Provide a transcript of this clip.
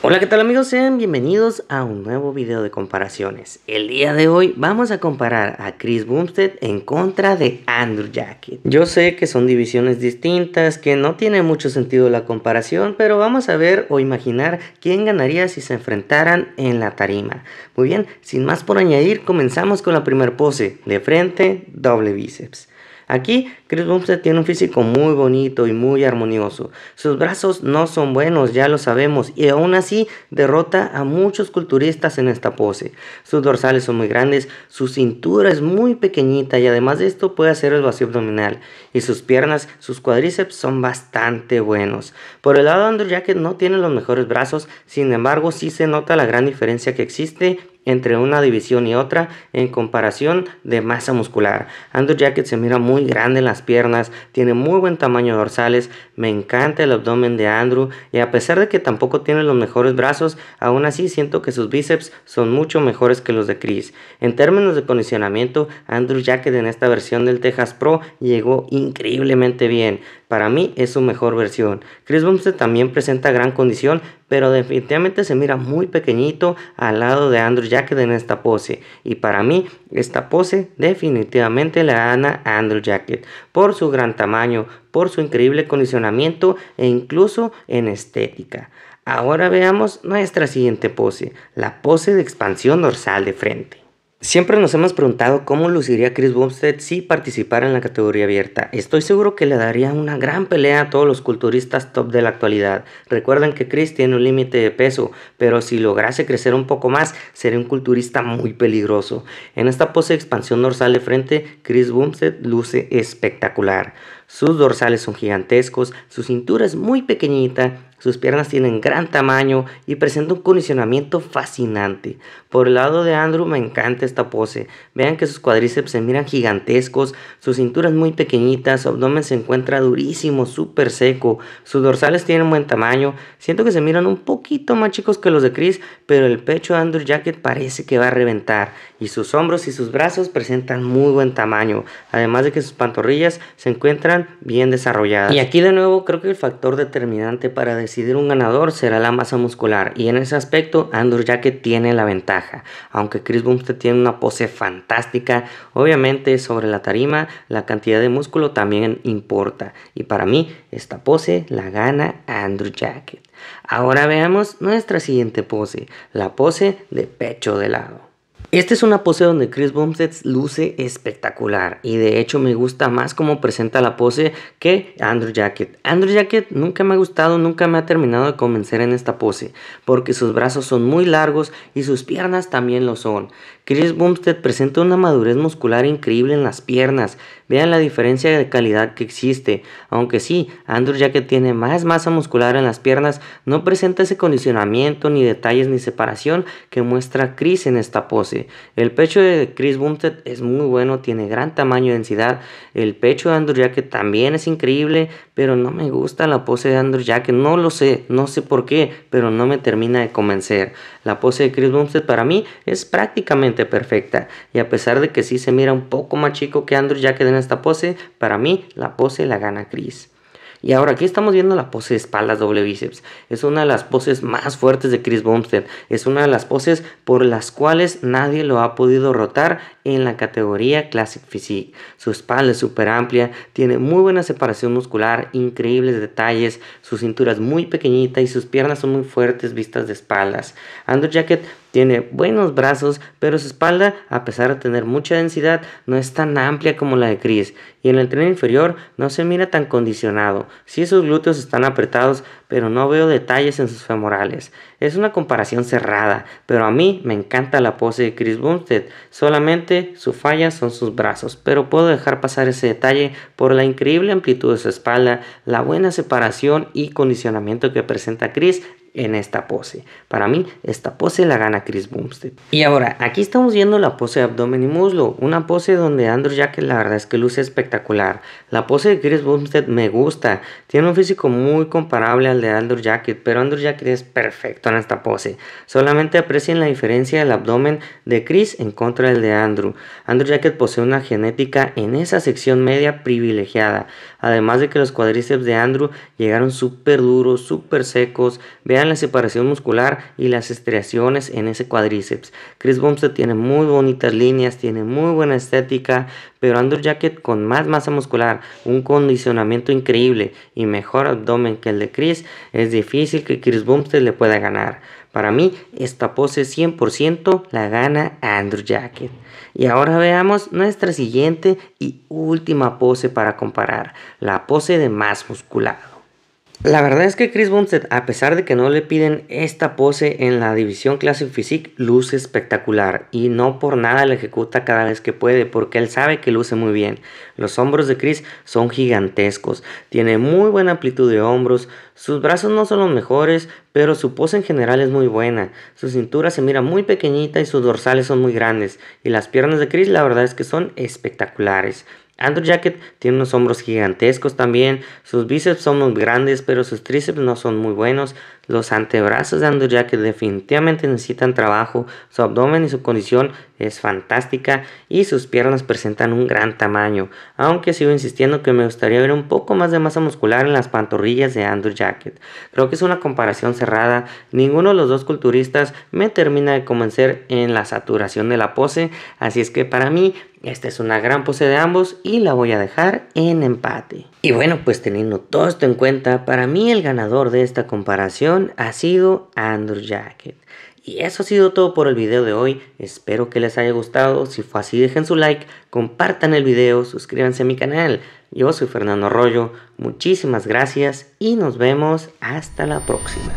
Hola, ¿qué tal amigos? Sean bienvenidos a un nuevo video de comparaciones. El día de hoy vamos a comparar a Chris Bumstead en contra de Andrew Jacket. Yo sé que son divisiones distintas, que no tiene mucho sentido la comparación, pero vamos a ver o imaginar quién ganaría si se enfrentaran en la tarima. Muy bien, sin más por añadir, comenzamos con la primer pose, de frente, doble bíceps. Aquí Chris Bumstead tiene un físico muy bonito y muy armonioso. Sus brazos no son buenos, ya lo sabemos, y aún así derrota a muchos culturistas en esta pose. Sus dorsales son muy grandes, su cintura es muy pequeñita y además de esto puede hacer el vacío abdominal. Y sus piernas, sus cuadríceps son bastante buenos. Por el lado de Andrew Jacket no tiene los mejores brazos, sin embargo sí se nota la gran diferencia que existe entre una división y otra en comparación de masa muscular. Andrew Jacket se mira muy grande en las piernas, tiene muy buen tamaño dorsales, me encanta el abdomen de Andrew y a pesar de que tampoco tiene los mejores brazos, aún así siento que sus bíceps son mucho mejores que los de Chris. En términos de condicionamiento, Andrew Jacket en esta versión del Texas Pro llegó increíblemente bien. Para mí es su mejor versión. Chris Bumstead también presenta gran condición, pero definitivamente se mira muy pequeñito al lado de Andrew Jacket en esta pose. Y para mí, esta pose definitivamente la gana a Andrew Jacket por su gran tamaño, su increíble condicionamiento e incluso en estética. Ahora veamos nuestra siguiente pose, la pose de expansión dorsal de frente. Siempre nos hemos preguntado cómo luciría Chris Bumstead si participara en la categoría abierta. Estoy seguro que le daría una gran pelea a todos los culturistas top de la actualidad. Recuerden que Chris tiene un límite de peso, pero si lograse crecer un poco más, sería un culturista muy peligroso. En esta pose de expansión dorsal de frente, Chris Bumstead luce espectacular. Sus dorsales son gigantescos, su cintura es muy pequeñita, sus piernas tienen gran tamaño y presenta un condicionamiento fascinante. Por el lado de Andrew me encanta esta pose. Vean que sus cuadríceps se miran gigantescos, su cintura es muy pequeñita, su abdomen se encuentra durísimo, súper seco, sus dorsales tienen buen tamaño. Siento que se miran un poquito más chicos que los de Chris, pero el pecho de Andrew Jacket parece que va a reventar y sus hombros y sus brazos presentan muy buen tamaño, además de que sus pantorrillas se encuentran bien desarrolladas. Y aquí de nuevo creo que el factor determinante para decidir un ganador será la masa muscular y en ese aspecto Andrew Jacket tiene la ventaja. Aunque Chris Bumstead tiene una pose fantástica, obviamente sobre la tarima la cantidad de músculo también importa y para mí esta pose la gana Andrew Jacket. Ahora veamos nuestra siguiente pose, la pose de pecho de lado. Esta es una pose donde Chris Bumstead luce espectacular y de hecho me gusta más cómo presenta la pose que Andrew Jacket. Andrew Jacket nunca me ha gustado, nunca me ha terminado de convencer en esta pose porque sus brazos son muy largos y sus piernas también lo son. Chris Bumstead presenta una madurez muscular increíble en las piernas, vean la diferencia de calidad que existe, aunque sí, Andrew Jacket tiene más masa muscular en las piernas, no presenta ese condicionamiento ni detalles ni separación que muestra Chris en esta pose. El pecho de Chris Bumstead es muy bueno, tiene gran tamaño y densidad. El pecho de Andrew Jacket también es increíble, pero no me gusta la pose de Andrew Jacket. No lo sé, no sé por qué, pero no me termina de convencer. La pose de Chris Bumstead para mí es prácticamente perfecta. Y a pesar de que sí se mira un poco más chico que Andrew Jacket en esta pose, para mí la pose la gana Chris. Y ahora aquí estamos viendo la pose de espaldas doble bíceps. Es una de las poses más fuertes de Chris Bumstead. Es una de las poses por las cuales nadie lo ha podido rotar en la categoría Classic Physique. Su espalda es súper amplia, tiene muy buena separación muscular, increíbles detalles, su cintura es muy pequeñita y sus piernas son muy fuertes vistas de espaldas. Andrew Jacket tiene buenos brazos, pero su espalda, a pesar de tener mucha densidad, no es tan amplia como la de Chris, y en el tren inferior no se mira tan condicionado. Sí sus glúteos están apretados, pero no veo detalles en sus femorales. Es una comparación cerrada, pero a mí me encanta la pose de Chris Bumstead. Solamente su falla son sus brazos, pero puedo dejar pasar ese detalle por la increíble amplitud de su espalda, la buena separación y condicionamiento que presenta Chris en esta pose. Para mí, esta pose la gana Chris Bumstead. Y ahora, aquí estamos viendo la pose de abdomen y muslo, una pose donde Andrew Jacket la verdad es que luce espectacular. La pose de Chris Bumstead me gusta, tiene un físico muy comparable al de Andrew Jacket, pero Andrew Jacket es perfecto en esta pose. Solamente aprecien la diferencia del abdomen de Chris en contra del de Andrew. Andrew Jacket posee una genética en esa sección media privilegiada. Además de que los cuadríceps de Andrew llegaron súper duros, súper secos. Vean la separación muscular y las estriaciones en ese cuadríceps. Chris Bumstead tiene muy bonitas líneas, tiene muy buena estética, pero Andrew Jacket con más masa muscular, un condicionamiento increíble y mejor abdomen que el de Chris, es difícil que Chris Bumstead le pueda ganar. Para mí, esta pose 100% la gana Andrew Jacket. Y ahora veamos nuestra siguiente y última pose para comparar, la pose de más musculado. La verdad es que Chris Bumstead, a pesar de que no le piden esta pose en la división Classic Physique, luce espectacular y no por nada la ejecuta cada vez que puede, porque él sabe que luce muy bien. Los hombros de Chris son gigantescos, tiene muy buena amplitud de hombros, sus brazos no son los mejores, pero su pose en general es muy buena. Su cintura se mira muy pequeñita y sus dorsales son muy grandes, y las piernas de Chris la verdad es que son espectaculares. Andrew Jacket tiene unos hombros gigantescos también, sus bíceps son muy grandes, pero sus tríceps no son muy buenos. Los antebrazos de Andrew Jacket definitivamente necesitan trabajo, su abdomen y su condición es fantástica y sus piernas presentan un gran tamaño, aunque sigo insistiendo que me gustaría ver un poco más de masa muscular en las pantorrillas de Andrew Jacket. Creo que es una comparación cerrada, ninguno de los dos culturistas me termina de convencer en la saturación de la pose, así es que para mí esta es una gran pose de ambos y la voy a dejar en empate. Y bueno, pues teniendo todo esto en cuenta, para mí el ganador de esta comparación ha sido Andrew Jacket. Y eso ha sido todo por el video de hoy, espero que les haya gustado, si fue así dejen su like, compartan el video, suscríbanse a mi canal. Yo soy Fernando Arroyo, muchísimas gracias y nos vemos hasta la próxima.